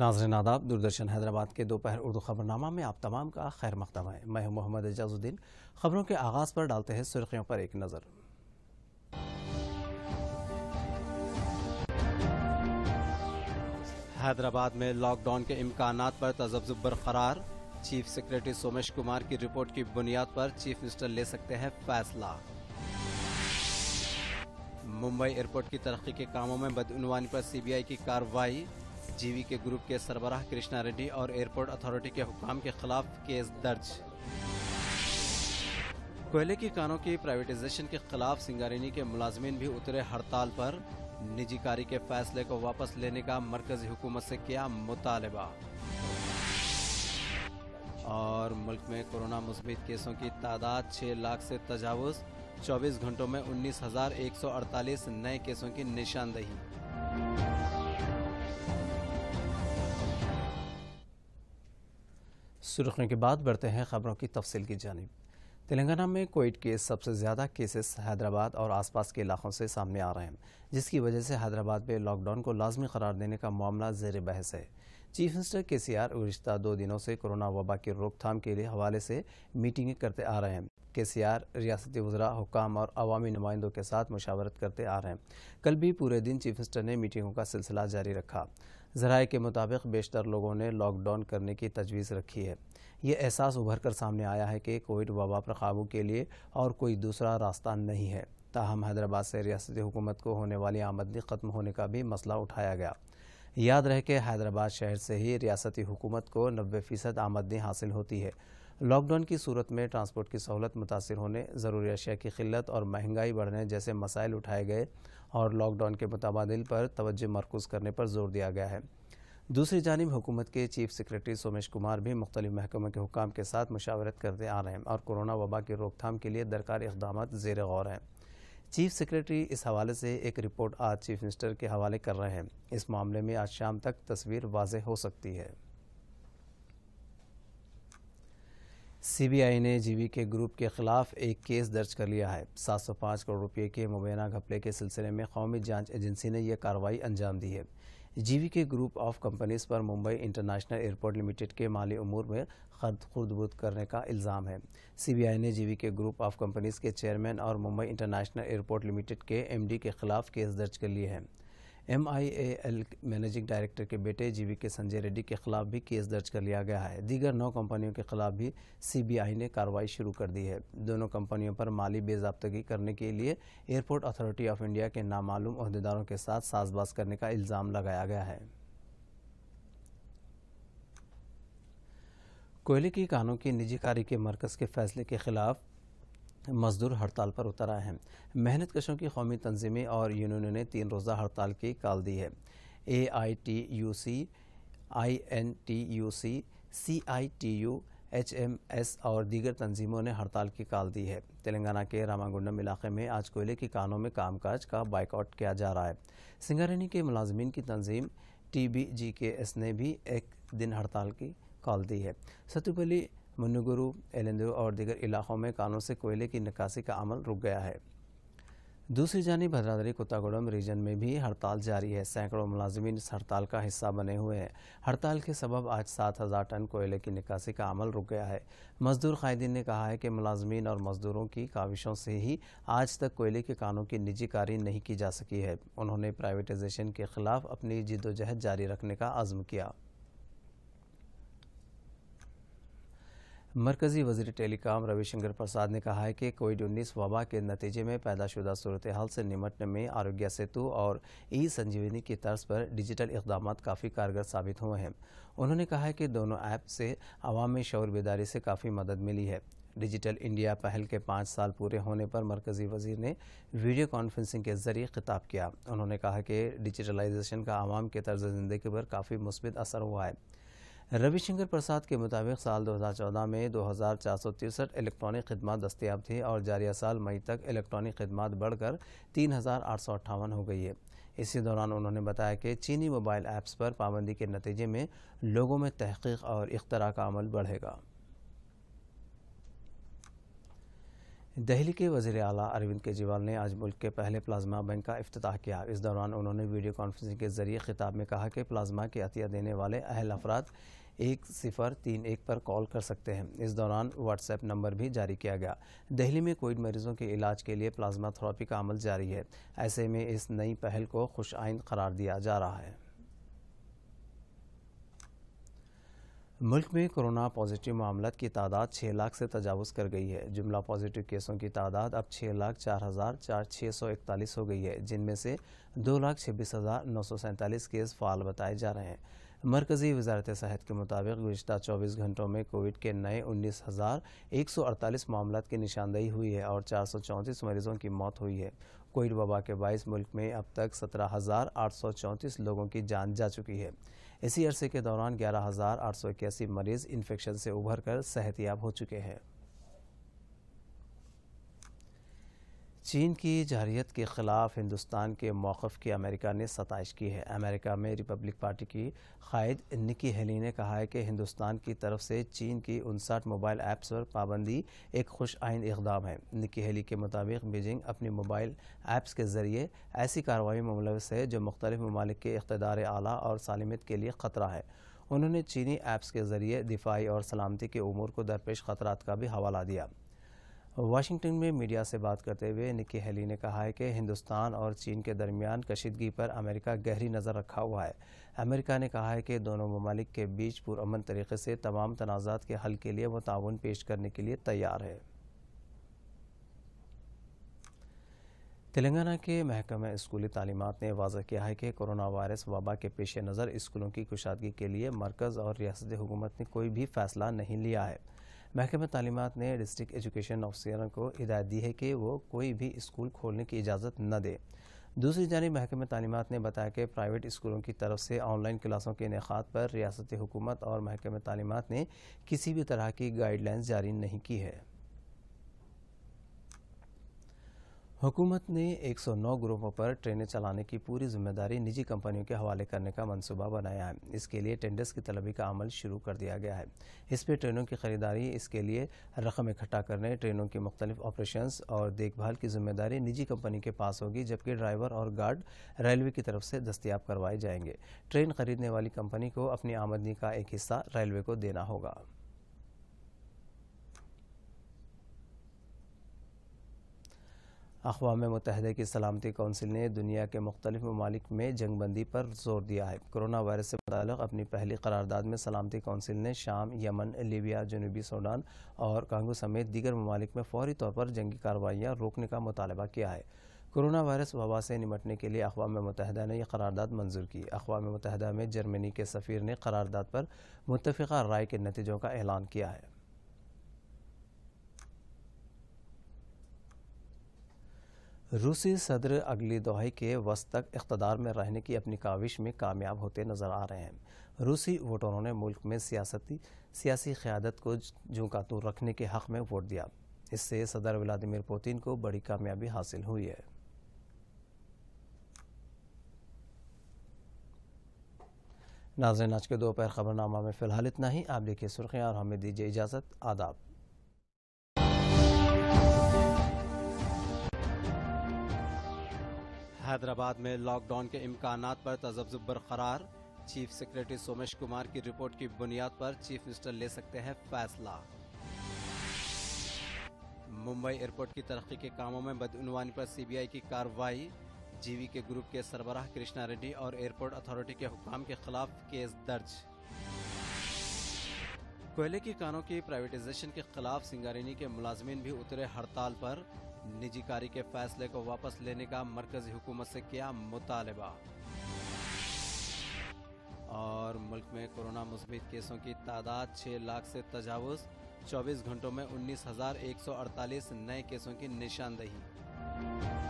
नाजरन आदाब दूरदर्शन हैदराबाद के दोपहर उर्दू खबरनामा में आप तमाम का खैर मकदम है मैं हूं मोहम्मद एजाजुद्दीन खबरों के आगाज़ पर डालते हैं सुर्खियों पर एक नज़र हैदराबाद में लॉकडाउन के इम्कान पर तजब्जुब बरकरार चीफ सेक्रेटरी सोमेश कुमार की रिपोर्ट की बुनियाद पर चीफ मिनिस्टर ले सकते हैं फैसला मुंबई एयरपोर्ट की तरक्की के कामों में बदनवानी पर सीबीआई की कार्रवाई जीवी के ग्रुप के सरबराह कृष्णा रेड्डी और एयरपोर्ट अथॉरिटी के हुकाम के खिलाफ केस दर्ज कोयले की कानों की प्राइवेटाइजेशन के खिलाफ सिंगारिनी के मुलाजमीन भी उतरे हड़ताल पर कारी के फैसले को वापस लेने का मरकजी हुकूमत से किया मुतालबा और मुल्क में कोरोना मुस्बित केसों की तादाद 6 लाख से तजावज़ 24 घंटों में 19,148 नए केसों की निशानदेही सुर्खियों के बाद बढ़ते हैं खबरों की तफसील की जानब तेलंगाना में कोविड के सबसे ज़्यादा केसेस हैदराबाद और आसपास के इलाकों से सामने आ रहे हैं जिसकी वजह से हैदराबाद में लॉकडाउन को लाजमी करार देने का मामला जेर बहस है चीफ मिनिस्टर के सी आर गुज्त दो दिनों से कोरोना वबा की रोकथाम के लिए हवाले से मीटिंगें करते आ रहे हैं के सी आर रियासती वजरा हुकाम और अवामी नुमाइंदों के साथ मुशावरत करते आ रहे हैं कल भी पूरे दिन चीफ मिनिस्टर ने मीटिंगों का सिलसिला जारी रखा जराए के मुताबिक बेशतर लोगों ने लॉकडाउन करने की तजवीज़ रखी है ये एहसास उभर कर सामने आया है कि कोविड वबा पर काबू के लिए और कोई दूसरा रास्ता नहीं है ताहम हैदराबाद से रियासती हुकूमत को होने वाली आमदनी ख़त्म होने का भी मसला उठाया गया याद रहे कि हैदराबाद शहर से ही रियासती हुकूमत को नबे फ़ीसद आमदनी हासिल होती है लॉकडाउन की सूरत में ट्रांसपोर्ट की सहूलत मुतासर होने ज़रूरी अशिया की किल्लत और महंगाई बढ़ने जैसे मसाइल उठाए गए और लॉकडाउन के मुतबाद पर तोज्जो मरकूज़ करने पर जोर दिया गया है दूसरी जानब हुकूमत के चीफ सेक्रेटरी सोमेश कुमार भी मुख्तलि महकमों के हुकाम के साथ मुशावरत करते आ रहे हैं और कोरोना वबा की रोकथाम के लिए दरकार इकदाम जेर गौर हैं चीफ सेक्रेटरी इस हवाले से एक रिपोर्ट आज चीफ मिनिस्टर के हवाले कर रहे हैं इस मामले में आज शाम तक तस्वीर वाज हो सकती है सीबीआई ने जीवी के ग्रुप के खिलाफ एक केस दर्ज कर लिया है 705 करोड़ रुपए के मुबैना घपले के सिलसिले में कौमी जांच एजेंसी ने यह कार्रवाई अंजाम दी है जीवी के ग्रुप ऑफ कंपनीज पर मुंबई इंटरनेशनल एयरपोर्ट लिमिटेड के माली उमूर में खर्द खुर्दबुद करने का इल्ज़ाम है सीबीआई ने GV K group of companies के चेयरमैन और मुंबई इंटरनेशनल एयरपोर्ट लिमिटेड के एमडी के खिलाफ केस दर्ज कर लिए हैं M I A L managing director के बेटे जीवीके संजय रेड्डी के खिलाफ भी केस दर्ज कर लिया गया है दीगर नौ कंपनियों के खिलाफ भी सीबीआई ने कार्रवाई शुरू कर दी है दोनों कंपनियों पर माली बेजाबतगी करने के लिए एयरपोर्ट अथॉरिटी ऑफ इंडिया के नामालूम अहदेदारों के साथ साजबाज करने का इल्ज़ाम लगाया गया है कोयले की कानों की निजीकारी के मरकज़ के फैसले के खिलाफ मजदूर हड़ताल पर उतर आए हैं मेहनत कशों की कौमी तंजीमें और यूनियनों ने तीन रोज़ा हड़ताल की काल दी है A I T U C I N T U C C I T U H M S और दीगर तंजीमों ने हड़ताल की काल दी है तेलंगाना के रामागुंडम इलाके में आज कोयले की कानों में कामकाज का बाइकआउट किया जा रहा है सिंगारेणी के मुलाजमीन की तंजीम टी बी जी के एस ने भी एक दिन हड़ताल की कॉल दी है सत्यपली मनुगुरु एलेंदुरु और दीगर इलाकों में कानों से कोयले की निकासी का अमल रुक गया है दूसरी जानी भद्रादरी कोतागुड़म रीजन में भी हड़ताल जारी है सैकड़ों मुलाजमीन इस हड़ताल का हिस्सा बने हुए हैं हड़ताल के सबब आज सात हज़ार टन कोयले की निकासी का अमल रुक गया है मजदूर कायदीन ने कहा है कि मुलाजमीन और मजदूरों की काविशों से ही आज तक कोयले के कानों की निजी कारी नहीं की जा सकी है उन्होंने प्राइवेटाइजेशन के खिलाफ अपनी जिदोजहद जारी रखने का आज़म किया मरकजी वजी टेलीकॉम रविशंकर प्रसाद ने कहा है कि कोविड उन्नीस वबा के नतीजे में पैदाशुदा सूरत हाल से निमटने में आरोग्य सेतु और ई संजीवनी की तर्ज पर डिजिटल इकदाम काफ़ी कारगर साबित हुए हैं उन्होंने कहा है कि दोनों ऐप से आवाम में शौर बेदारी से काफ़ी मदद मिली है डिजिटल इंडिया पहल के पाँच साल पूरे होने पर मरकज़ी वजीर ने वीडियो कॉन्फ्रेंसिंग के ज़रिए खिताब किया उन्होंने कहा कि डिजिटलाइजेशन का आवाम के तर्ज ज़िंदगी पर काफ़ी मुस्बित असर हुआ है रविशंकर प्रसाद के मुताबिक साल 2014 में दो इलेक्ट्रॉनिक खदमात दस्तियाब थे और जारिया साल मई तक इलेक्ट्रॉनिक खदमत बढ़कर तीन हो गई है इसी दौरान उन्होंने बताया कि चीनी मोबाइल ऐप्स पर पाबंदी के नतीजे में लोगों में तहकीक और अख्तरा का अमल बढ़ेगा दिल्ली के वजीर अला अरविंद केजरीवाल ने आज मुल्क के पहले प्लाज्मा बैंक का अफ्ताह किया इस दौरान उन्होंने वीडियो कॉन्फ्रेंसिंग के जरिए खिताब में कहा कि प्लाज्मा के अतिया देने वाले अहल अफराद एक सिफर तीन एक पर कॉल कर सकते हैं इस दौरान व्हाट्सएप नंबर भी जारी किया गया दिल्ली में कोविड मरीजों के इलाज के लिए प्लाज्मा थेरापी का अमल जारी है ऐसे में इस नई पहल को खुश आइन करार दिया जा रहा है मुल्क में कोरोना पॉजिटिव मामला की तादाद छः लाख से तजावज़ कर गई है जुमला पॉजिटिव केसों की तादाद अब छः लाख चार हज़ार चार छः सौ इकतालीस हो गई है जिनमें से दो लाख छब्बीस हज़ार नौ सौ सैंतालीस केस फाल बताए जा रहे हैं मरकज़ी वजारत सेहत के मुताबिक गुजत चौबीस घंटों में कोविड के नए उन्नीस हज़ार एक सौ अड़तालीस मामला की निशानदेही हुई है और चार सौ चौंतीस मरीज़ों की मौत हुई है कोविड वबा के बायस मुल्क में अब तक सत्रह हज़ार आठ सौ चौंतीस लोगों की जान जा चुकी है इसी अरसे के दौरान ग्यारह मरीज इन्फेक्शन से उभर कर सेहतियाब हो चुके हैं चीन की जहरीत के खिलाफ हिंदुस्तान के मौक़ की अमेरिका ने सतश की है अमेरिका में रिपब्लिक पार्टी की कायद निकी हेली ने कहा है कि हिंदुस्तान की तरफ से चीन की उनसठ मोबाइल ऐप्स पर पाबंदी एक खुश आइन इकदाम है निकी हेली के मुताबिक बीजिंग अपनी मोबाइल ऐप्स के ज़रिए ऐसी कार्रवाई में मुलवस है जो मुख्तलिफ ममालिक के इकतदार आला और सालमियत के लिए ख़तरा है उन्होंने चीनी ऐप्स के ज़रिए दिफाई और सलामती के अमूर को दरपेश ख़तरा का भी हवाला दिया वाशिंगटन में मीडिया से बात करते हुए निकी हेली ने कहा है कि हिंदुस्तान और चीन के दरमियान कशीदगी पर अमेरिका गहरी नज़र रखा हुआ है अमेरिका ने कहा है कि दोनों ममालिक के बीच पुरमन तरीके से तमाम तनाज़ात के हल के लिए वो ताउन पेश करने के लिए तैयार है तेलंगाना के महकमे स्कूली तलीमत ने वाजा किया है कि कोरोना वायरस वबा के पेश नज़र स्कूलों की कुशादगी के लिए मरकज़ और रियासत हुकूमत ने कोई भी फैसला नहीं लिया है महकमा तालीमत ने डिस्ट्रिक एजुकेशन ऑफिसरों को हिदायत दी है कि वो कोई भी स्कूल खोलने की इजाज़त न दे दूसरी जानब महकम तालीमत ने बताया कि प्राइवेट स्कूलों की तरफ से ऑनलाइन क्लासों के इनखात पर रियासती हुकूमत और महकम तालीमत ने किसी भी तरह की गाइडलाइंस जारी नहीं की है हुकूमत ने 109 ग्रुपों पर ट्रेनें चलाने की पूरी जिम्मेदारी निजी कंपनियों के हवाले करने का मंसूबा बनाया है इसके लिए टेंडर्स की तलबी का अमल शुरू कर दिया गया है इस पर ट्रेनों की खरीदारी इसके लिए रकम इकट्ठा करने ट्रेनों की मुख्तलिफ ऑपरेशन और देखभाल की जिम्मेदारी निजी कंपनी के पास होगी जबकि ड्राइवर और गार्ड रेलवे की तरफ से दस्तियाब करवाए जाएंगे ट्रेन खरीदने वाली कंपनी को अपनी आमदनी का एक हिस्सा रेलवे को देना होगा अकवा मुतहद की सलामती कौंसिल ने दुनिया के मुख्तलिफ ममालिक में जंगबंदी पर जोर दिया है कोरोना वायरस से मुतल अपनी पहली करारदाद में सलामती कौंसिल ने शाम यमन लीबिया जनूबी सूडान और कांगो समेत दीगर ममालिक में फौरी तौर पर जंगी कार्रवाइयाँ रोकने का मुतालबा किया है कोरोना वायरस वबा से निमटने के लिए अकवा मुतहदा ने यह करारदाद मंजूर की अकवा मुतहदा में जर्मनी के सफ़ीर ने करारदादा पर मुतफ़ा राय के नतीजों का ऐलान किया है रूसी सदर अगली दोहे के वस्त तक इकतदार में रहने की अपनी काविश में कामयाब होते नजर आ रहे हैं रूसी वोटरों ने मुल्क में सियासती सियासी क़्यादत को जो रखने के हक़ में वोट दिया इससे सदर व्लादिमिर पुतिन को बड़ी कामयाबी हासिल हुई है नाजरन आज के दोपहर खबरनामा में फ़िलहाल इतना ही आप देखिए सुर्खियाँ और हमें दीजिए इजाज़त आदाब हैदराबाद में लॉकडाउन के इम्कान पर तजब्जुब बरकरार चीफ सेक्रेटरी सोमेश कुमार की रिपोर्ट की बुनियाद पर चीफ मिनिस्टर ले सकते हैं फैसला मुंबई एयरपोर्ट की तरक्की के कामों में बदनवानी पर सीबीआई की कार्रवाई जीवी के ग्रुप के सरबराह कृष्णा रेड्डी और एयरपोर्ट अथॉरिटी के हुक्म के खिलाफ केस दर्ज कोयले की कानों की प्राइवेटाइजेशन के खिलाफ सिंगारिनी के मुलाजमीन भी उतरे हड़ताल पर निजीकारी के फैसले को वापस लेने का मरकजी हुकूमत से किया मुतालबा और मुल्क में कोरोना मुस्बित केसों की तादाद 6 लाख से तजावज़ 24 घंटों में 19,148 नए केसों की निशानदेही